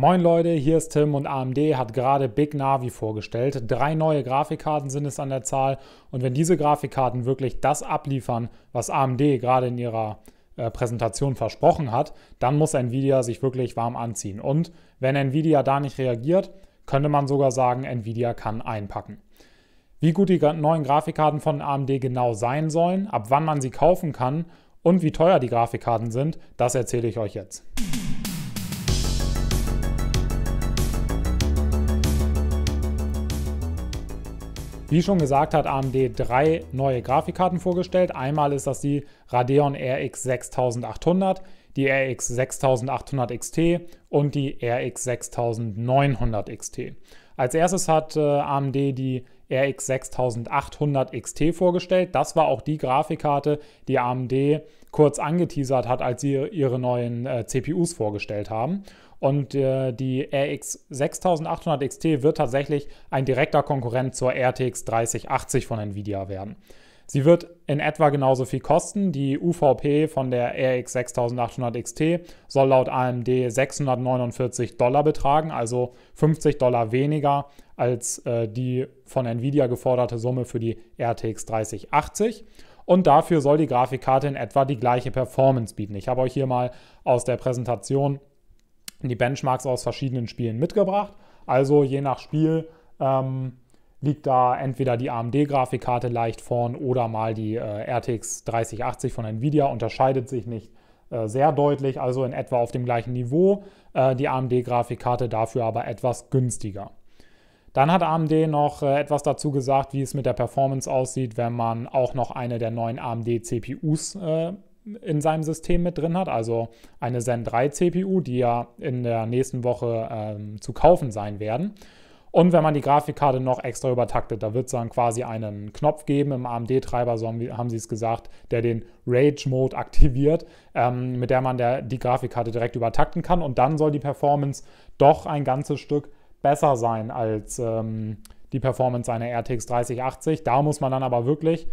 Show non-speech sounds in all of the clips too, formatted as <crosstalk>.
Moin Leute, hier ist Tim und AMD hat gerade Big Navi vorgestellt. Drei neue Grafikkarten sind es an der Zahl und wenn diese Grafikkarten wirklich das abliefern, was AMD gerade in ihrer äh, Präsentation versprochen hat, dann muss Nvidia sich wirklich warm anziehen. Und wenn Nvidia da nicht reagiert, könnte man sogar sagen, Nvidia kann einpacken. Wie gut die neuen Grafikkarten von AMD genau sein sollen, ab wann man sie kaufen kann und wie teuer die Grafikkarten sind, das erzähle ich euch jetzt. Wie schon gesagt, hat AMD drei neue Grafikkarten vorgestellt. Einmal ist das die Radeon RX 6800, die RX 6800 XT und die RX 6900 XT. Als erstes hat äh, AMD die RX 6800 XT vorgestellt. Das war auch die Grafikkarte, die AMD kurz angeteasert hat, als sie ihre neuen äh, CPUs vorgestellt haben. Und äh, die RX 6800 XT wird tatsächlich ein direkter Konkurrent zur RTX 3080 von Nvidia werden. Sie wird in etwa genauso viel kosten. Die UVP von der RX 6800 XT soll laut AMD 649 Dollar betragen, also 50 Dollar weniger als äh, die von Nvidia geforderte Summe für die RTX 3080 und dafür soll die Grafikkarte in etwa die gleiche Performance bieten. Ich habe euch hier mal aus der Präsentation die Benchmarks aus verschiedenen Spielen mitgebracht. Also je nach Spiel ähm, liegt da entweder die AMD-Grafikkarte leicht vorn oder mal die äh, RTX 3080 von Nvidia, unterscheidet sich nicht äh, sehr deutlich, also in etwa auf dem gleichen Niveau, äh, die AMD-Grafikkarte dafür aber etwas günstiger. Dann hat AMD noch äh, etwas dazu gesagt, wie es mit der Performance aussieht, wenn man auch noch eine der neuen AMD-CPUs äh, in seinem System mit drin hat, also eine Zen 3 CPU, die ja in der nächsten Woche ähm, zu kaufen sein werden. Und wenn man die Grafikkarte noch extra übertaktet, da wird es dann quasi einen Knopf geben im AMD-Treiber, so haben, haben sie es gesagt, der den Rage-Mode aktiviert, ähm, mit der man der, die Grafikkarte direkt übertakten kann. Und dann soll die Performance doch ein ganzes Stück besser sein als ähm, die Performance einer RTX 3080. Da muss man dann aber wirklich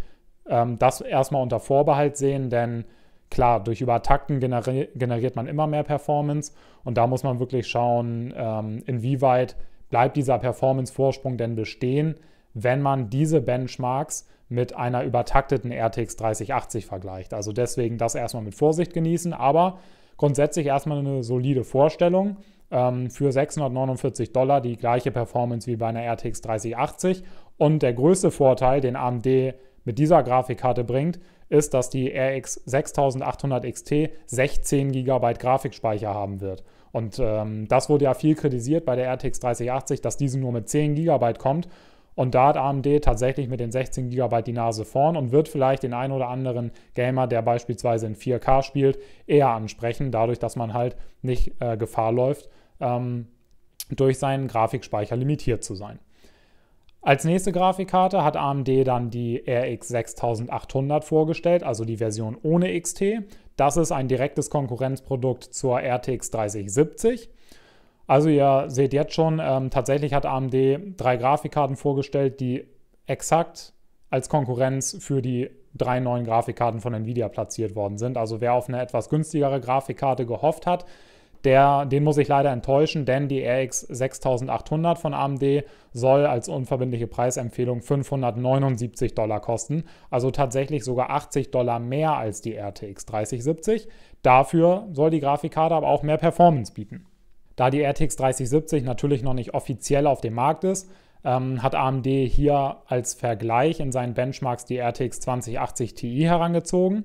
ähm, das erstmal unter Vorbehalt sehen, denn Klar, durch Übertakten generi generiert man immer mehr Performance und da muss man wirklich schauen, ähm, inwieweit bleibt dieser Performance-Vorsprung denn bestehen, wenn man diese Benchmarks mit einer übertakteten RTX 3080 vergleicht. Also deswegen das erstmal mit Vorsicht genießen, aber grundsätzlich erstmal eine solide Vorstellung ähm, für 649 Dollar die gleiche Performance wie bei einer RTX 3080. Und der größte Vorteil, den AMD mit dieser Grafikkarte bringt, ist, dass die RX 6800 XT 16 GB Grafikspeicher haben wird. Und ähm, das wurde ja viel kritisiert bei der RTX 3080, dass diese nur mit 10 GB kommt. Und da hat AMD tatsächlich mit den 16 GB die Nase vorn und wird vielleicht den ein oder anderen Gamer, der beispielsweise in 4K spielt, eher ansprechen, dadurch, dass man halt nicht äh, Gefahr läuft, ähm, durch seinen Grafikspeicher limitiert zu sein. Als nächste Grafikkarte hat AMD dann die RX 6800 vorgestellt, also die Version ohne XT. Das ist ein direktes Konkurrenzprodukt zur RTX 3070. Also ihr seht jetzt schon, ähm, tatsächlich hat AMD drei Grafikkarten vorgestellt, die exakt als Konkurrenz für die drei neuen Grafikkarten von Nvidia platziert worden sind. Also wer auf eine etwas günstigere Grafikkarte gehofft hat, der, den muss ich leider enttäuschen, denn die RX 6800 von AMD soll als unverbindliche Preisempfehlung 579 Dollar kosten, also tatsächlich sogar 80 Dollar mehr als die RTX 3070. Dafür soll die Grafikkarte aber auch mehr Performance bieten. Da die RTX 3070 natürlich noch nicht offiziell auf dem Markt ist, ähm, hat AMD hier als Vergleich in seinen Benchmarks die RTX 2080 Ti herangezogen.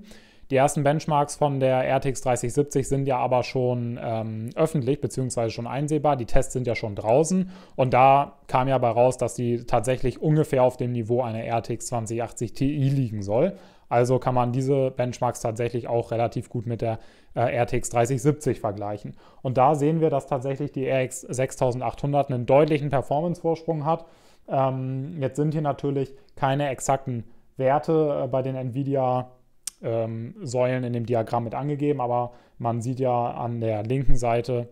Die ersten Benchmarks von der RTX 3070 sind ja aber schon ähm, öffentlich bzw. schon einsehbar. Die Tests sind ja schon draußen und da kam ja bei raus, dass die tatsächlich ungefähr auf dem Niveau einer RTX 2080 Ti liegen soll. Also kann man diese Benchmarks tatsächlich auch relativ gut mit der äh, RTX 3070 vergleichen. Und da sehen wir, dass tatsächlich die RX 6800 einen deutlichen Performance-Vorsprung hat. Ähm, jetzt sind hier natürlich keine exakten Werte äh, bei den Nvidia ähm, Säulen in dem Diagramm mit angegeben, aber man sieht ja an der linken Seite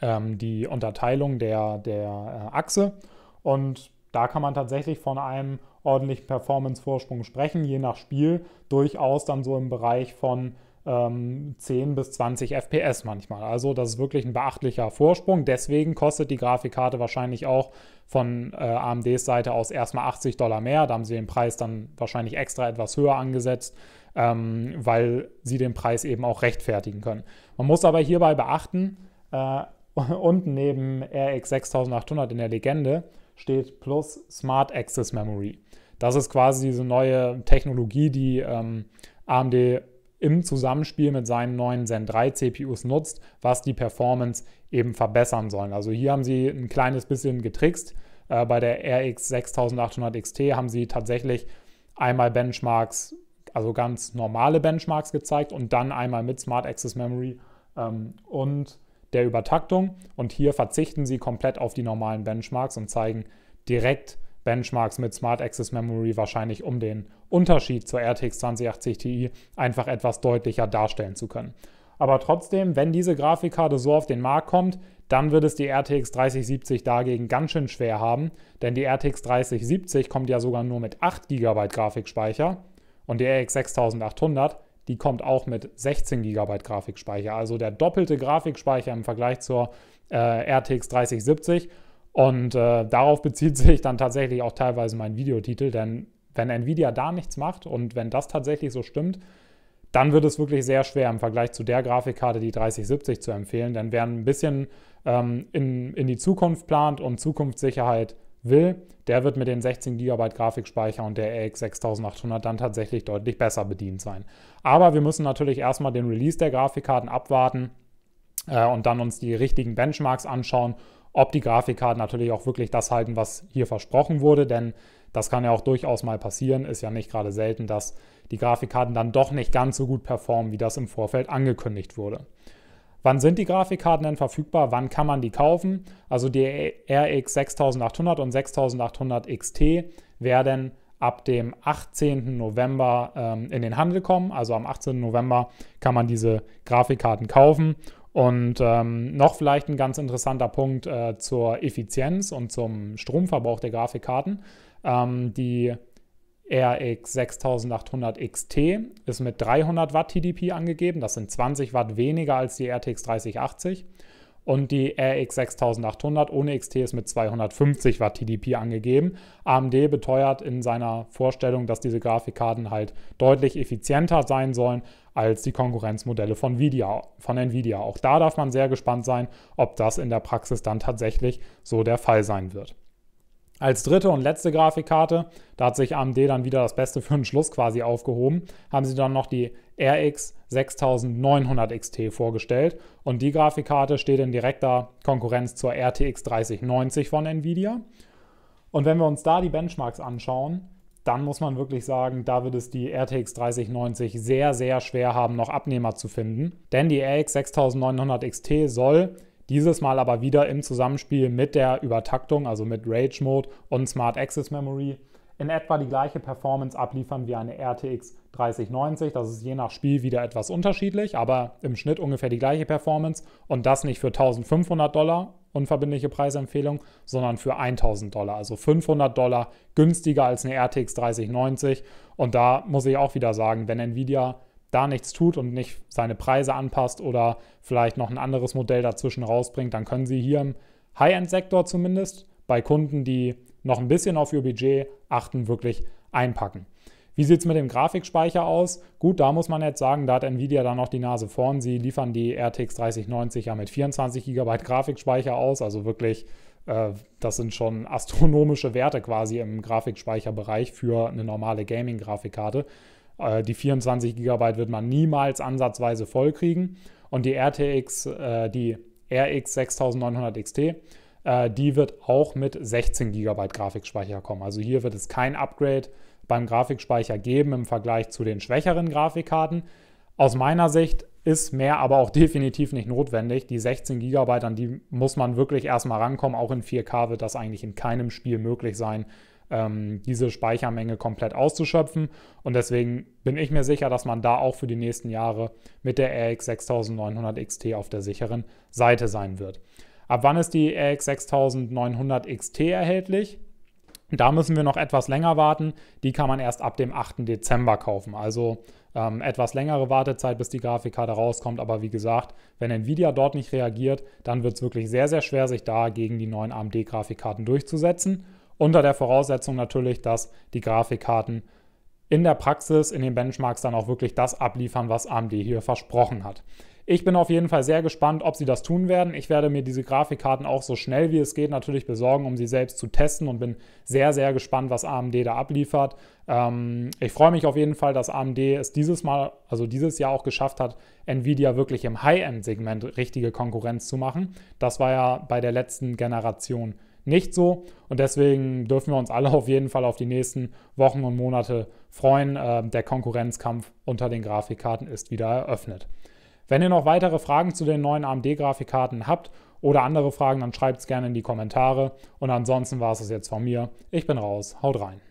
ähm, die Unterteilung der, der äh, Achse und da kann man tatsächlich von einem ordentlichen Performance-Vorsprung sprechen, je nach Spiel durchaus dann so im Bereich von ähm, 10 bis 20 FPS manchmal. Also das ist wirklich ein beachtlicher Vorsprung. Deswegen kostet die Grafikkarte wahrscheinlich auch von äh, AMDs Seite aus erstmal 80 Dollar mehr. Da haben sie den Preis dann wahrscheinlich extra etwas höher angesetzt, ähm, weil sie den Preis eben auch rechtfertigen können. Man muss aber hierbei beachten, äh, <laughs> unten neben RX 6800 in der Legende steht plus Smart Access Memory. Das ist quasi diese neue Technologie, die ähm, AMD im Zusammenspiel mit seinen neuen Zen 3 CPUs nutzt, was die Performance eben verbessern sollen. Also hier haben sie ein kleines bisschen getrickst. Äh, bei der RX 6800 XT haben sie tatsächlich einmal Benchmarks, also ganz normale Benchmarks gezeigt und dann einmal mit Smart Access Memory ähm, und der Übertaktung. Und hier verzichten sie komplett auf die normalen Benchmarks und zeigen direkt Benchmarks mit Smart Access Memory wahrscheinlich, um den Unterschied zur RTX 2080 Ti einfach etwas deutlicher darstellen zu können. Aber trotzdem, wenn diese Grafikkarte so auf den Markt kommt, dann wird es die RTX 3070 dagegen ganz schön schwer haben, denn die RTX 3070 kommt ja sogar nur mit 8 GB Grafikspeicher und die RX 6800, die kommt auch mit 16 GB Grafikspeicher, also der doppelte Grafikspeicher im Vergleich zur äh, RTX 3070 und äh, darauf bezieht <laughs> sich dann tatsächlich auch teilweise mein Videotitel, denn wenn Nvidia da nichts macht und wenn das tatsächlich so stimmt, dann wird es wirklich sehr schwer im Vergleich zu der Grafikkarte, die 3070 zu empfehlen. Denn wer ein bisschen ähm, in, in die Zukunft plant und Zukunftssicherheit will, der wird mit den 16 GB Grafikspeicher und der RX 6800 dann tatsächlich deutlich besser bedient sein. Aber wir müssen natürlich erstmal den Release der Grafikkarten abwarten äh, und dann uns die richtigen Benchmarks anschauen ob die Grafikkarten natürlich auch wirklich das halten, was hier versprochen wurde, denn das kann ja auch durchaus mal passieren, ist ja nicht gerade selten, dass die Grafikkarten dann doch nicht ganz so gut performen, wie das im Vorfeld angekündigt wurde. Wann sind die Grafikkarten denn verfügbar? Wann kann man die kaufen? Also die RX 6800 und 6800 XT werden ab dem 18. November ähm, in den Handel kommen. Also am 18. November kann man diese Grafikkarten kaufen und ähm, noch vielleicht ein ganz interessanter Punkt äh, zur Effizienz und zum Stromverbrauch der Grafikkarten. Ähm, die RX 6800 XT ist mit 300 Watt TDP angegeben. Das sind 20 Watt weniger als die RTX 3080 und die RX 6800 ohne XT ist mit 250 Watt TDP angegeben. AMD beteuert in seiner Vorstellung, dass diese Grafikkarten halt deutlich effizienter sein sollen als die Konkurrenzmodelle von Nvidia, von Nvidia. Auch da darf man sehr gespannt sein, ob das in der Praxis dann tatsächlich so der Fall sein wird. Als dritte und letzte Grafikkarte, da hat sich AMD dann wieder das Beste für den Schluss quasi aufgehoben, haben sie dann noch die RX 6900 XT vorgestellt. Und die Grafikkarte steht in direkter Konkurrenz zur RTX 3090 von Nvidia. Und wenn wir uns da die Benchmarks anschauen, dann muss man wirklich sagen, da wird es die RTX 3090 sehr, sehr schwer haben, noch Abnehmer zu finden. Denn die RX 6900 XT soll dieses Mal aber wieder im Zusammenspiel mit der Übertaktung, also mit Rage Mode und Smart Access Memory, in etwa die gleiche Performance abliefern wie eine RTX 3090. Das ist je nach Spiel wieder etwas unterschiedlich, aber im Schnitt ungefähr die gleiche Performance und das nicht für 1500 Dollar unverbindliche Preisempfehlung, sondern für 1000 Dollar, also 500 Dollar günstiger als eine RTX 3090. Und da muss ich auch wieder sagen, wenn Nvidia da nichts tut und nicht seine Preise anpasst oder vielleicht noch ein anderes Modell dazwischen rausbringt, dann können Sie hier im High-End-Sektor zumindest bei Kunden, die noch ein bisschen auf Ihr Budget achten, wirklich einpacken. Wie sieht es mit dem Grafikspeicher aus? Gut, da muss man jetzt sagen, da hat Nvidia dann noch die Nase vorn. Sie liefern die RTX 3090 ja mit 24 GB Grafikspeicher aus, also wirklich äh, das sind schon <laughs> astronomische Werte quasi im Grafikspeicherbereich für eine normale Gaming-Grafikkarte. Äh, die 24 GB wird man niemals ansatzweise voll kriegen. Und die RTX, äh, die RX 6900 XT, die wird auch mit 16 GB Grafikspeicher kommen. Also hier wird es kein Upgrade beim Grafikspeicher geben im Vergleich zu den schwächeren Grafikkarten. Aus meiner Sicht ist mehr aber auch <laughs> definitiv nicht notwendig. Die 16 GB, an die muss man wirklich erstmal rankommen. Auch in 4K wird das eigentlich in keinem Spiel möglich sein, ähm, diese Speichermenge komplett auszuschöpfen. Und deswegen bin ich mir sicher, dass man da auch für die nächsten Jahre mit der RX 6900 XT auf der sicheren Seite sein wird. Ab wann ist die RX 6900 XT erhältlich? Da müssen wir noch etwas länger warten. Die kann man erst ab dem 8. Dezember kaufen. Also ähm, etwas längere Wartezeit, bis die Grafikkarte rauskommt. Aber wie gesagt, wenn Nvidia dort nicht reagiert, dann wird es wirklich sehr, sehr schwer, sich da gegen die neuen AMD-Grafikkarten durchzusetzen. Unter der Voraussetzung natürlich, dass die Grafikkarten in der Praxis, in den Benchmarks dann auch wirklich das abliefern, was AMD hier versprochen hat. Ich bin auf jeden Fall sehr gespannt, ob sie das tun werden. Ich werde mir diese Grafikkarten auch so schnell wie es geht natürlich besorgen, um sie selbst zu testen und bin sehr, sehr gespannt, was AMD da abliefert. Ähm, ich freue mich auf jeden Fall, dass AMD es dieses Mal, also dieses Jahr auch geschafft hat, Nvidia wirklich im High-End-Segment richtige Konkurrenz zu machen. Das war ja bei der letzten Generation nicht so. Und deswegen dürfen wir uns alle <laughs> auf jeden Fall auf die nächsten Wochen und Monate freuen. Ähm, der Konkurrenzkampf unter den Grafikkarten ist wieder eröffnet. Wenn ihr noch weitere Fragen zu den neuen AMD-Grafikkarten habt oder andere Fragen, dann schreibt es gerne in die Kommentare. Und ansonsten war es es jetzt von mir. Ich bin raus. Haut rein.